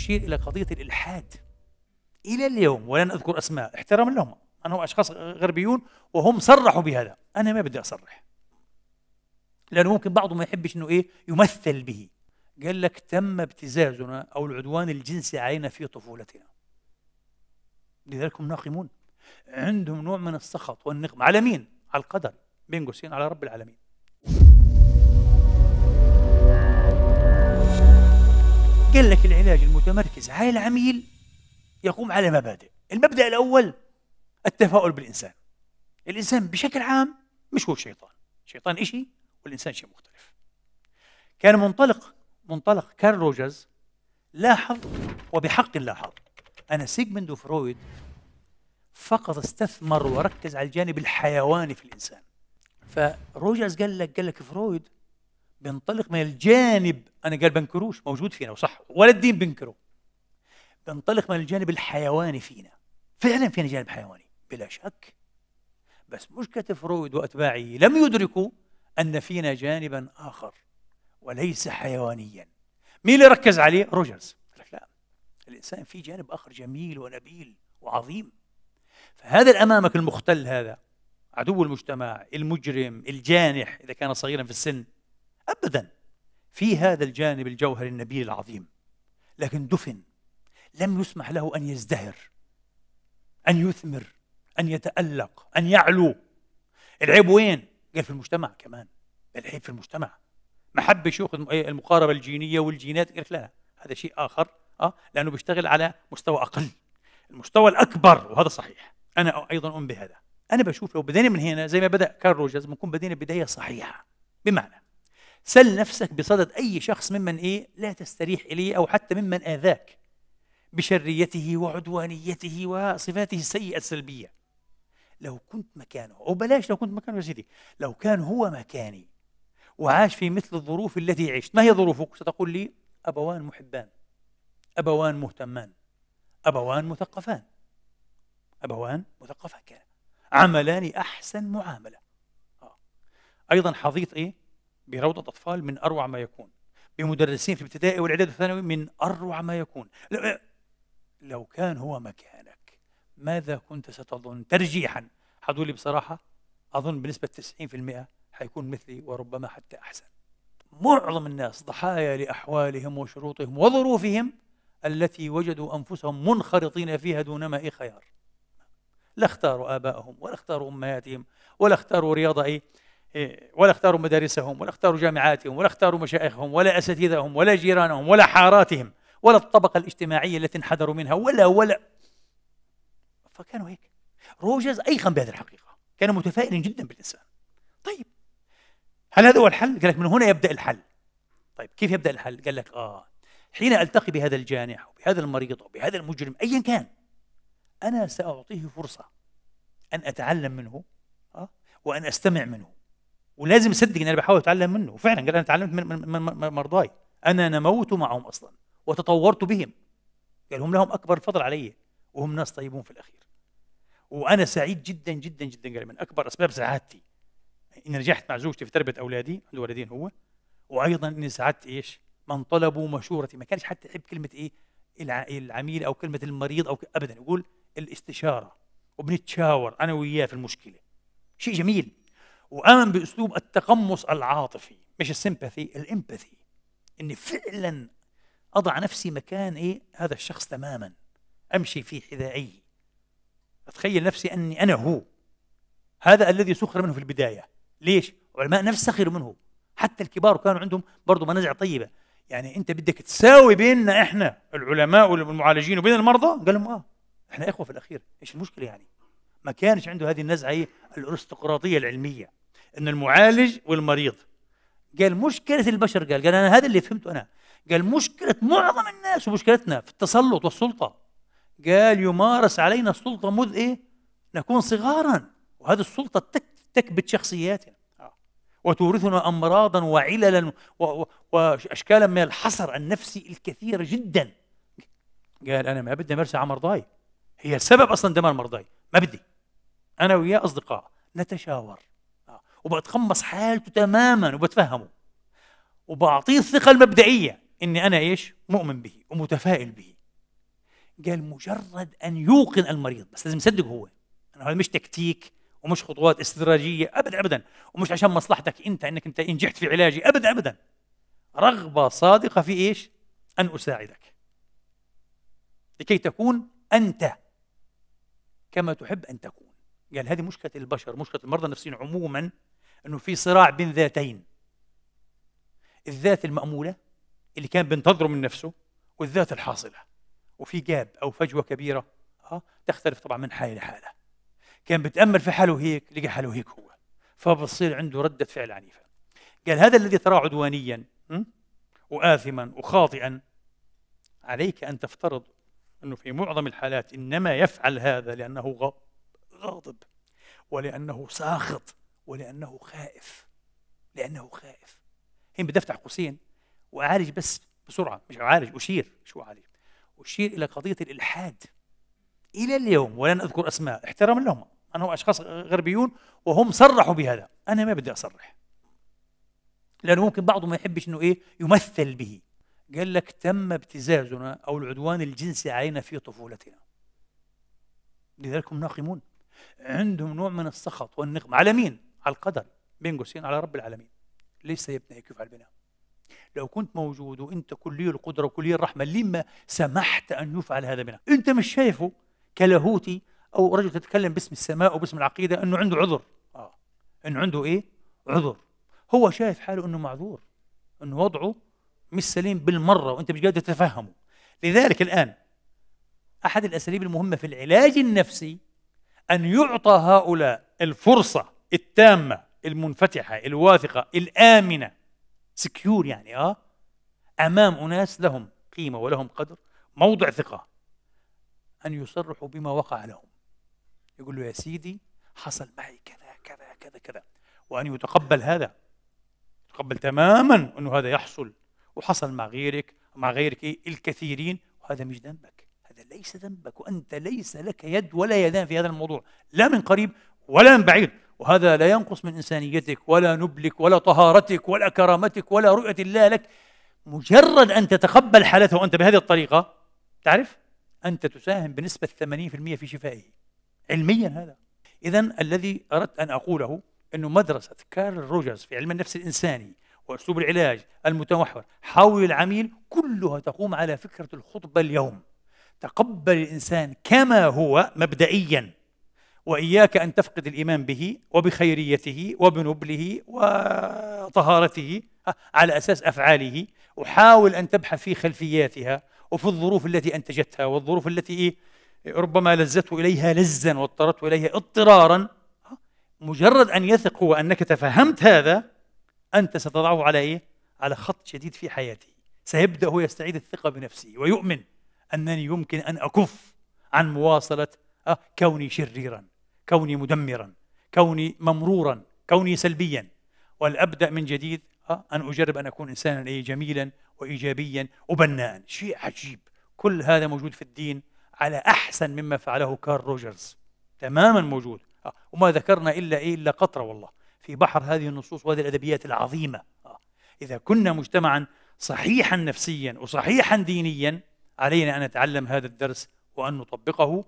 يشير إلى قضية الإلحاد إلى اليوم ولن أذكر أسماء احتراما لهم أنهم أشخاص غربيون وهم صرحوا بهذا أنا ما بدي أصرح لأنه ممكن بعضهم ما يحبش أنه إيه يمثل به قال لك تم ابتزازنا أو العدوان الجنسي علينا في طفولتنا لذلك هم ناقمون عندهم نوع من السخط والنقم على مين؟ على القدر بين قوسين على رب العالمين قال لك العلاج المتمركز على العميل يقوم على مبادئ المبدأ الأول التفاؤل بالإنسان الإنسان بشكل عام مش هو الشيطان الشيطان شيء والإنسان شيء مختلف كان منطلق منطلق كارل روجرز لاحظ وبحق لاحظ أن سيغموند فرويد فقط استثمر وركز على الجانب الحيواني في الإنسان فروجرز قال لك قال لك فرويد بنطلق من الجانب انا قال بنكروش موجود فينا وصح ولا الدين بنكره بنطلق من الجانب الحيواني فينا فعلا فينا جانب حيواني بلا شك بس مشكلة فرويد وأتباعه لم يدركوا أن فينا جانبا آخر وليس حيوانيا مين اللي ركز عليه؟ روجرز قال لك لا الإنسان في جانب آخر جميل ونبيل وعظيم فهذا الأمامك المختل هذا عدو المجتمع المجرم الجانح إذا كان صغيرا في السن أبدا في هذا الجانب الجوهري النبيل العظيم لكن دفن لم يسمح له أن يزدهر أن يثمر أن يتألق أن يعلو العيب وين؟ قال في المجتمع كمان العيب في المجتمع ما حبش ياخذ إيه، المقاربه الجينيه والجينات قال لا هذا شيء اخر اه لانه بيشتغل على مستوى اقل المستوى الاكبر وهذا صحيح انا ايضا ام بهذا انا بشوف لو بدينا من هنا زي ما بدا كارل روجرز بنكون بدينا بدايه صحيحه بمعنى سل نفسك بصدد أي شخص ممن إيه لا تستريح إليه أو حتى ممن آذاك بشريته وعدوانيته وصفاته السيئة السلبية لو كنت مكانه أو بلاش لو كنت مكانه يا سيدي لو كان هو مكاني وعاش في مثل الظروف التي عشت ما هي ظروفك؟ ستقول لي أبوان محبان أبوان مهتمان أبوان مثقفان أبوان مثقفان كان عملان أحسن معاملة آه. أيضا حظيت إيه؟ بروضة أطفال من أروع ما يكون بمدرسين في الابتدائي والإعداد والثانوي من أروع ما يكون لو كان هو مكانك ماذا كنت ستظن ترجيحا هتقول لي بصراحة أظن بنسبة 90% حيكون مثلي وربما حتى أحسن معظم الناس ضحايا لأحوالهم وشروطهم وظروفهم التي وجدوا أنفسهم منخرطين فيها دون أي خيار لا اختاروا آبائهم ولا اختاروا أمهاتهم ولا اختاروا رياضة إيه إيه، ولا اختاروا مدارسهم ولا اختاروا جامعاتهم ولا اختاروا مشايخهم ولا اساتذتهم ولا جيرانهم ولا حاراتهم ولا الطبقه الاجتماعيه التي انحدروا منها ولا ولا فكانوا هيك روجرز ايقن بهذه الحقيقه كان متفائلا جدا بالانسان طيب هل هذا هو الحل؟ قال لك من هنا يبدا الحل طيب كيف يبدا الحل؟ قال لك اه حين التقي بهذا الجانح وبهذا المريض وبهذا المجرم ايا كان انا ساعطيه فرصه ان اتعلم منه آه، وان استمع منه ولازم اصدق اني انا بحاول اتعلم منه وفعلا قال انا تعلمت من, من, من مرضاي انا نموت معهم اصلا وتطورت بهم قال هم لهم اكبر الفضل علي وهم ناس طيبون في الاخير وانا سعيد جدا جدا جدا قال من اكبر اسباب سعادتي اني نجحت مع زوجتي في تربيه اولادي عنده ولدين هو وايضا اني سعدت ايش؟ من طلبوا مشورتي ما كانش حتى يحب كلمه ايه؟ العميل او كلمه المريض او ابدا يقول الاستشاره وبنتشاور انا وياه في المشكله شيء جميل وآمن بأسلوب التقمص العاطفي مش السيمباثي الإمباثي إني فعلا أضع نفسي مكان إيه هذا الشخص تماما أمشي في حذائيه أتخيل نفسي أني أنا هو هذا الذي سخر منه في البداية ليش؟ علماء نفس سخروا منه حتى الكبار كانوا عندهم برضه منازع طيبة يعني أنت بدك تساوي بيننا إحنا العلماء والمعالجين وبين المرضى قال لهم آه إحنا إخوة في الأخير إيش المشكلة يعني؟ ما كانش عنده هذه النزعة إيه؟ الأرستقراطية العلمية ان المعالج والمريض قال مشكله البشر قال قال انا هذا اللي فهمته انا قال مشكله معظم الناس ومشكلتنا في التسلط والسلطه قال يمارس علينا السلطه مذ ايه نكون صغارا وهذه السلطه تك تكبت شخصياتنا آه. وتورثنا امراضا وعللا واشكالا من الحصر النفسي الكثيره جدا قال انا ما بدي امارس على مرضاي هي سبب اصلا دمار مرضاي ما بدي انا وياه اصدقاء نتشاور وبتقمص حالته تماما وبتفهمه وبعطيه الثقة المبدئية إني أنا إيش مؤمن به ومتفائل به قال مجرد أن يوقن المريض بس لازم يصدق هو انه هذا مش تكتيك ومش خطوات استدراجية أبدا أبدا ومش عشان مصلحتك أنت أنك أنت نجحت في علاجي أبدا أبدا رغبة صادقة في إيش أن أساعدك لكي تكون أنت كما تحب أن تكون قال هذه مشكله البشر مشكله المرضى النفسيين عموما انه في صراع بين ذاتين الذات الماموله اللي كان بينتظره من نفسه والذات الحاصله وفي جاب او فجوه كبيره ها آه، تختلف طبعا من حاله لحاله كان بتامل في حاله هيك لقى حاله هيك هو فبصير عنده رده فعل عنيفه قال هذا الذي تراه عدوانيا واثما وخاطئا عليك ان تفترض انه في معظم الحالات انما يفعل هذا لانه غلط غاضب ولأنه ساخط ولأنه خائف لأنه خائف هين أفتح قوسين وأعالج بس بسرعة مش أعالج أشير شو أعالج أشير إلى قضية الإلحاد إلى اليوم ولن أذكر أسماء احتراما لهم أنهم أشخاص غربيون وهم صرحوا بهذا أنا ما بدي أصرح لأنه ممكن بعضهم ما يحبش أنه إيه يمثل به قال لك تم ابتزازنا أو العدوان الجنسي علينا في طفولتنا لذلك هم ناقمون عندهم نوع من السخط والنقمة على مين؟ على القدر بين قوسين على رب العالمين ليس هيك يفعل بنا لو كنت موجود وانت كلي القدره وكلي الرحمه لما سمحت ان يفعل هذا بنا انت مش شايفه كلاهوتي او رجل تتكلم باسم السماء وباسم العقيده انه عنده عذر اه انه عنده ايه عذر هو شايف حاله انه معذور انه وضعه مش سليم بالمره وانت مش قادر تتفهمه لذلك الان احد الاساليب المهمه في العلاج النفسي أن يعطى هؤلاء الفرصة التامة المنفتحة الواثقة الآمنة سكيور يعني آه أمام أناس لهم قيمة ولهم قدر موضع ثقة أن يصرحوا بما وقع لهم يقول له يا سيدي حصل معي كذا كذا كذا كذا وأن يتقبل هذا يتقبل تماما أنه هذا يحصل وحصل مع غيرك مع غيرك الكثيرين وهذا مش ذنبك هذا ليس ذنبك وأنت ليس لك يد ولا يدان في هذا الموضوع لا من قريب ولا من بعيد وهذا لا ينقص من إنسانيتك ولا نبلك ولا طهارتك ولا كرامتك ولا رؤية الله لك مجرد أن تتقبل حالته وأنت بهذه الطريقة تعرف أنت تساهم بنسبة 80% في شفائه علميا هذا إذا الذي أردت أن أقوله أنه مدرسة كارل روجرز في علم النفس الإنساني وأسلوب العلاج المتمحور حول العميل كلها تقوم على فكرة الخطبة اليوم تقبل الإنسان كما هو مبدئيا وإياك أن تفقد الإيمان به وبخيريته وبنبله وطهارته على أساس أفعاله وحاول أن تبحث في خلفياتها وفي الظروف التي أنتجتها والظروف التي إيه، ربما لزته إليها لزا واضطرته إليها اضطرارا مجرد أن يثق هو أنك تفهمت هذا أنت ستضعه على إيه؟ على خط شديد في حياته سيبدأ هو يستعيد الثقة بنفسه ويؤمن انني يمكن ان اكف عن مواصله آه، كوني شريرا كوني مدمرا كوني ممرورا كوني سلبيا والابدا من جديد آه، ان اجرب ان اكون انسانا إيه، جميلا وايجابيا وبناء شيء عجيب كل هذا موجود في الدين على احسن مما فعله كارل روجرز تماما موجود آه، وما ذكرنا الا ايه الا قطره والله في بحر هذه النصوص وهذه الادبيات العظيمه اذا كنا مجتمعا صحيحا نفسيا وصحيحا دينيا علينا أن نتعلم هذا الدرس وأن نطبقه